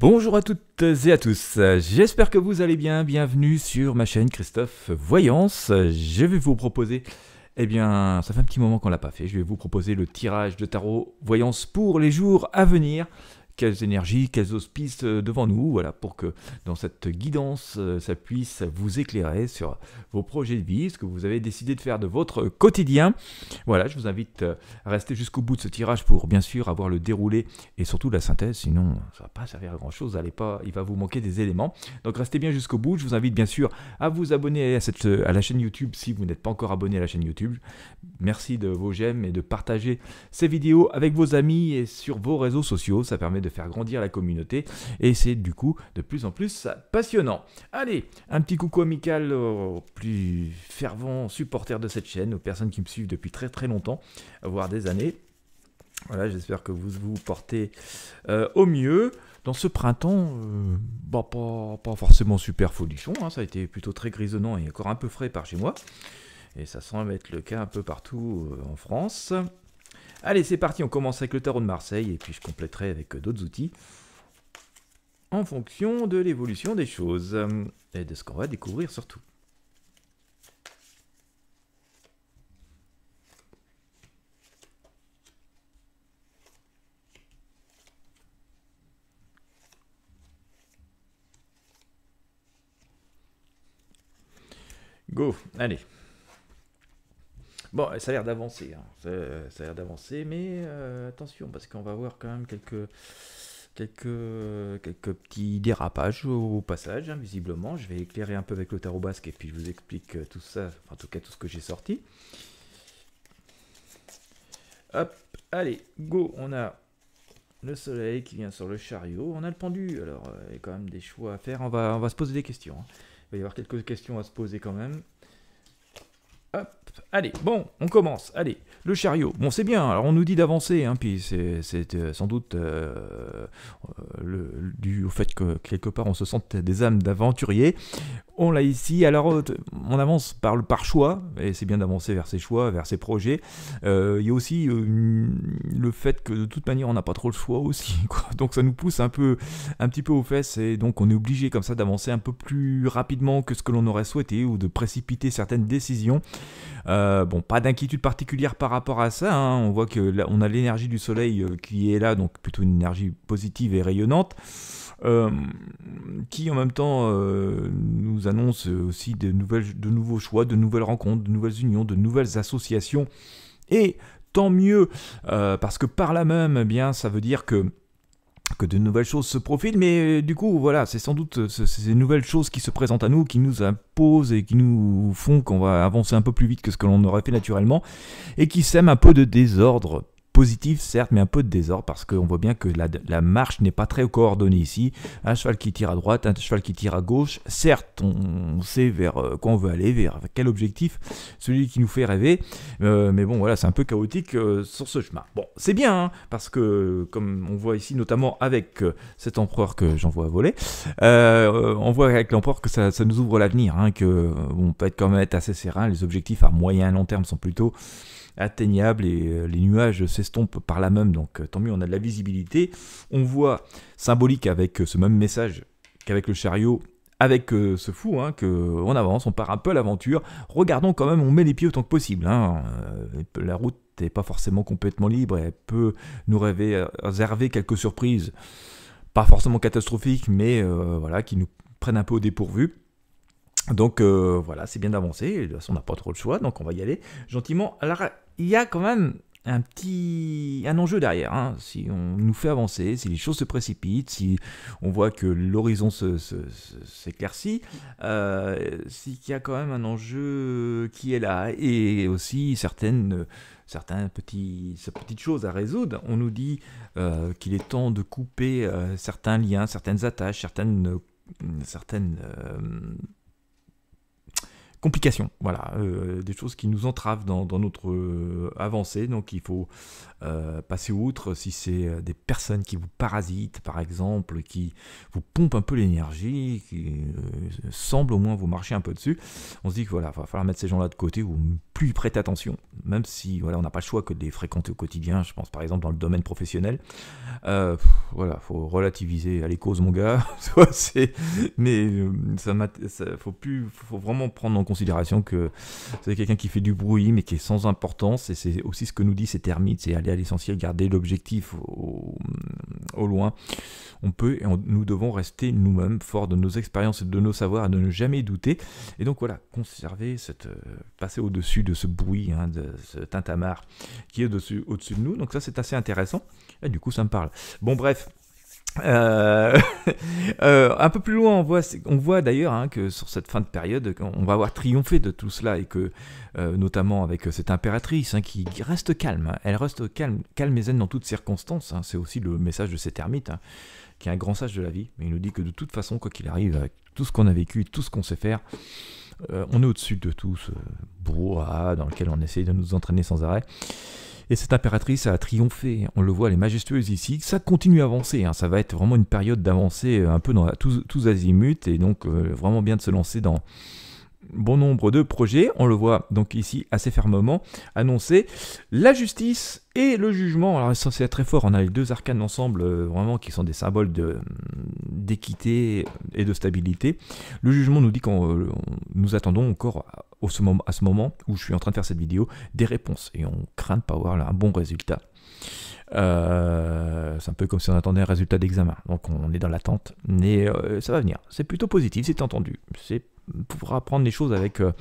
Bonjour à toutes et à tous, j'espère que vous allez bien, bienvenue sur ma chaîne Christophe Voyance. Je vais vous proposer, eh bien ça fait un petit moment qu'on l'a pas fait, je vais vous proposer le tirage de tarot Voyance pour les jours à venir quelles énergies, quels auspices euh, devant nous, voilà, pour que dans cette guidance, euh, ça puisse vous éclairer sur vos projets de vie, ce que vous avez décidé de faire de votre quotidien. Voilà, je vous invite euh, à rester jusqu'au bout de ce tirage pour bien sûr avoir le déroulé et surtout la synthèse, sinon ça ne va pas servir à grand chose, allez pas, il va vous manquer des éléments. Donc restez bien jusqu'au bout, je vous invite bien sûr à vous abonner à, cette, à la chaîne YouTube si vous n'êtes pas encore abonné à la chaîne YouTube. Merci de vos j'aime et de partager ces vidéos avec vos amis et sur vos réseaux sociaux, ça permet de faire grandir la communauté. Et c'est du coup de plus en plus passionnant. Allez, un petit coucou amical aux plus fervents supporters de cette chaîne, aux personnes qui me suivent depuis très très longtemps, voire des années. Voilà, j'espère que vous vous portez euh, au mieux. Dans ce printemps, euh, bah, pas, pas, forcément super folichon, hein, ça a été plutôt très grisonnant et encore un peu frais par chez moi. Et ça semble être le cas un peu partout euh, en France. Allez, c'est parti, on commence avec le tarot de Marseille, et puis je compléterai avec euh, d'autres outils en fonction de l'évolution des choses euh, et de ce qu'on va découvrir surtout. Go, allez. Bon, ça a l'air d'avancer. Hein. Ça, a l'air d'avancer, mais euh, attention, parce qu'on va avoir quand même quelques, quelques, quelques petits dérapages au, passage, hein, visiblement. Je vais éclairer un peu avec le tarot basque et puis je vous explique euh, tout ça, en tout cas tout ce que j'ai sorti. Hop, allez, go, on a le soleil qui vient sur le chariot, on a le pendu, alors euh, il y a quand même des choix à faire, on va, on va se poser des questions. Hein. Il va y avoir quelques questions à se poser quand même. Hop, allez, bon, on commence. Allez, le chariot. Bon, c'est bien, alors on nous dit d'avancer, hein, puis c'est euh, sans doute euh, euh, le, dû au fait que quelque part on se sente des âmes d'aventuriers on l'a ici. Alors, euh, on avance par, choix, et c'est bien d'avancer vers ses choix, vers ses projets. Euh, il y a aussi euh, le fait que de toute manière, on n'a pas trop le choix aussi. Donc, ça nous pousse un, peu, un petit peu aux fesses, et donc on est obligé comme ça d'avancer un peu plus rapidement que ce que l'on aurait souhaité, ou de précipiter certaines décisions. bon, pas d'inquiétude particulière par rapport à ça. Hein. On voit que on a l'énergie du soleil qui est là, donc plutôt une énergie positive et rayonnante. Euh, qui en même temps euh, nous annonce aussi de, nouvelles, de nouveaux choix, de nouvelles rencontres, de nouvelles unions, de nouvelles associations. Et tant mieux, euh, parce que par là même, eh bien, ça veut dire que que de nouvelles choses se profilent, mais du coup, voilà, c'est sans doute ces nouvelles choses qui se présentent à nous, qui nous imposent et qui nous font qu'on va avancer un peu plus vite que ce que l'on aurait fait naturellement, et qui sèment un peu de désordre positif, certes, mais un peu de désordre parce qu'on voit bien que la, marche n'est pas très coordonnée ici. Un cheval qui tire à droite, un cheval qui tire à gauche. Certes, on, sait vers euh, quoi on veut aller, vers quel objectif, celui qui nous fait rêver. Euh, mais bon, voilà, c'est un peu chaotique euh, sur ce chemin. Bon, c'est bien hein, parce que, comme on voit ici, notamment avec cet empereur que j'envoie à voler, on voit avec l'empereur que ça, nous ouvre l'avenir, hein, que on peut être quand même assez serein. Les objectifs à moyen et long terme sont plutôt atteignable et euh, les nuages s'estompent par là même, donc euh, tant mieux, on a de la visibilité. On voit symbolique avec euh, ce même message qu'avec le chariot avec ce fou, qu'on hein, que avance, on part un peu à l'aventure. Regardons quand même, on met les pieds autant que possible. Hein. la route n'est pas forcément complètement libre, elle peut nous réserver quelques surprises, pas forcément catastrophiques, mais voilà, qui nous prennent un peu au dépourvu. Donc euh, voilà, c'est bien d'avancer, De toute façon, on n'a pas trop le choix, donc on va y aller gentiment. Alors, il y a quand même un petit un enjeu derrière. Hein. Si on nous fait avancer, si les choses se précipitent, si on voit que l'horizon s'éclaircit, euh, c'est qu'il y a quand même un enjeu qui est là et aussi certaines certains petites choses à résoudre. On nous dit euh, qu'il est temps de couper euh, certains liens, certaines attaches, certaines certaines complications, voilà, euh, des choses qui nous entravent dans, notre euh, avancée. Donc il faut euh, passer outre si c'est des personnes qui vous parasitent, par exemple, qui vous pompent un peu l'énergie, qui semblent au moins vous marcher un peu dessus. On se dit que voilà, va falloir mettre ces gens-là de côté ou plus prêter attention, même si voilà, on n'a pas le choix que de les fréquenter au quotidien. Je pense par exemple dans le domaine professionnel. voilà, faut relativiser les causes, mon gars. mais ça, faut plus, faut vraiment prendre en considération que c'est quelqu'un qui fait du bruit mais qui est sans importance et c'est aussi ce que nous dit ces termites, c'est aller à l'essentiel, garder l'objectif au, loin. On peut et nous devons rester nous-mêmes forts de nos expériences et de nos savoirs et de ne jamais douter. Et donc voilà, conserver cette, euh, passer au-dessus de ce bruit, hein, de ce tintamarre qui est au-dessus au de nous. Donc ça c'est assez intéressant. Et du coup ça me parle. Bon bref. Euh, euh, un peu plus loin, on voit, d'ailleurs hein, que sur cette fin de période, on va avoir triomphé de tout cela et que, euh, notamment avec cette impératrice hein, qui, reste calme, elle reste calme, calme et zen dans toutes circonstances. Hein. c'est aussi le message de cet ermite qui est un grand sage de la vie, mais il nous dit que de toute façon, quoi qu'il arrive, avec tout ce qu'on a vécu, tout ce qu'on sait faire, on est au-dessus de tout ce brouhaha dans lequel on essaye de nous entraîner sans arrêt. Et cette impératrice a triomphé, on le voit, elle est majestueuse ici. Ça continue à avancer, hein. ça va être vraiment une période d'avancée euh, un peu dans tous, azimuts, et donc euh, vraiment bien de se lancer dans, bon nombre de projets, on le voit donc ici assez fermement annoncé, la justice et le jugement. Alors ça c'est très fort, on a les deux arcanes ensemble euh, vraiment qui sont des symboles d'équité et de stabilité. Le jugement nous dit qu'on euh, nous attendons encore ce moment, à ce moment où je suis en train de faire cette vidéo des réponses et on craint de pas avoir un bon résultat. Euh, c'est un peu comme si on attendait un résultat d'examen. Donc on est dans l'attente, mais ça va venir. C'est plutôt positif, c'est entendu. C'est pour apprendre les choses avec euh,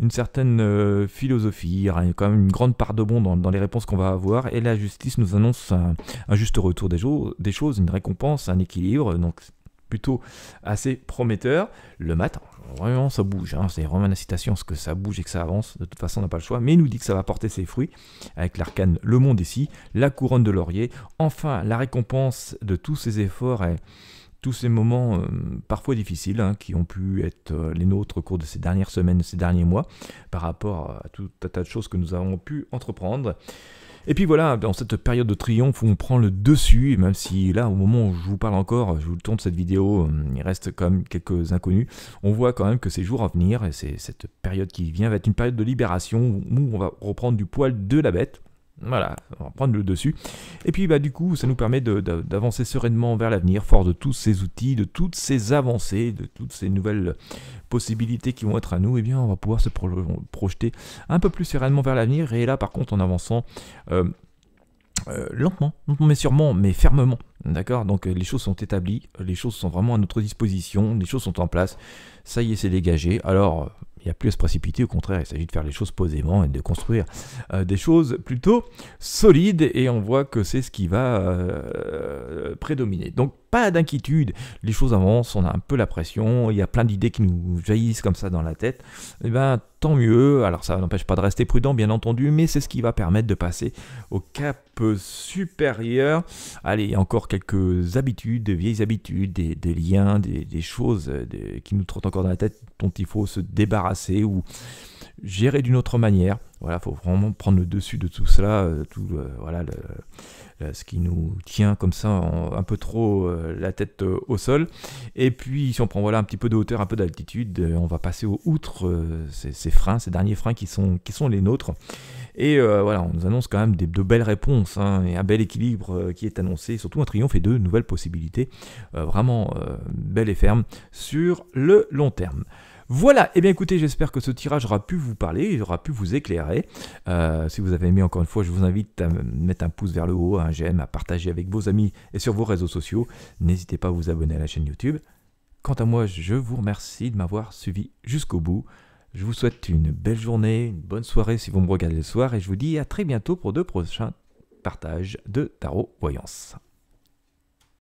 une certaine euh, philosophie. Il y aura quand même une grande part de bon dans, les réponses qu'on va avoir. Et la justice nous annonce un, juste retour des, choses, une récompense, un équilibre. Donc plutôt assez prometteur. Le matin, vraiment ça bouge, hein. c'est vraiment la citation, ce que ça bouge et que ça avance, de toute façon on n'a pas le choix, mais il nous dit que ça va porter ses fruits, avec l'arcane Le Monde ici, la couronne de laurier, enfin la récompense de tous ses efforts est tous ces moments euh, parfois difficiles hein, qui ont pu être euh, les nôtres au cours de ces dernières semaines, ces derniers mois, par rapport à tout un tas de choses que nous avons pu entreprendre. Et puis voilà, dans cette période de triomphe où on prend le dessus, même si là, au moment où je vous parle encore, je vous tourne cette vidéo, euh, il reste quand même quelques inconnus, on voit quand même que ces jours à venir, et c'est cette période qui vient, va être une période de libération où on va reprendre du poil de la bête. Voilà, on va prendre le dessus. Et puis bah, du coup, ça nous permet d'avancer sereinement vers l'avenir, fort de tous ces outils, de toutes ces avancées, de toutes ces nouvelles possibilités qui vont être à nous. Et eh bien, on va pouvoir se projeter un peu plus sereinement vers l'avenir. Et là, par contre, en avançant... Euh, euh, lentement, mais sûrement, mais fermement. D'accord Donc euh, les choses sont établies, les choses sont vraiment à notre disposition, les choses sont en place, ça y est, c'est dégagé. Alors il n'y a plus à se précipiter, au contraire, il s'agit de faire les choses posément et de construire euh, des choses plutôt solides, et on voit que c'est ce qui va euh, prédominer. Donc d'inquiétude. Les choses avancent, on a un peu la pression, il y a plein d'idées qui nous jaillissent comme ça dans la tête. et eh ben, tant mieux. Alors, ça n'empêche pas de rester prudent, bien entendu, mais c'est ce qui va permettre de passer au cap supérieur. Allez, encore quelques habitudes, de vieilles habitudes, des, liens, des, choses euh, qui nous trottent encore dans la tête dont il faut se débarrasser ou gérer d'une autre manière. Voilà, faut vraiment prendre le dessus de tout cela, euh, tout euh, voilà ce qui nous tient comme ça un peu trop euh, la tête au sol. Et puis si on prend voilà un petit peu de hauteur, un peu d'altitude, on va passer au outre ces, freins, ces derniers freins qui sont qui sont les nôtres. Et voilà, on nous annonce quand même de belles réponses hein, et un bel équilibre qui est annoncé, surtout un triomphe et deux nouvelles possibilités vraiment belles et fermes sur le long terme. Voilà, et eh bien écoutez, j'espère que ce tirage aura pu vous parler, aura pu vous éclairer. Euh, si vous avez aimé, encore une fois, je vous invite à mettre un pouce vers le haut, un j'aime, à partager avec vos amis et sur vos réseaux sociaux. N'hésitez pas à vous abonner à la chaîne YouTube. Quant à moi, je vous remercie de m'avoir suivi jusqu'au bout. Je vous souhaite une belle journée, une bonne soirée si vous me regardez le soir, et je vous dis à très bientôt pour de prochains partages de Tarot Voyance.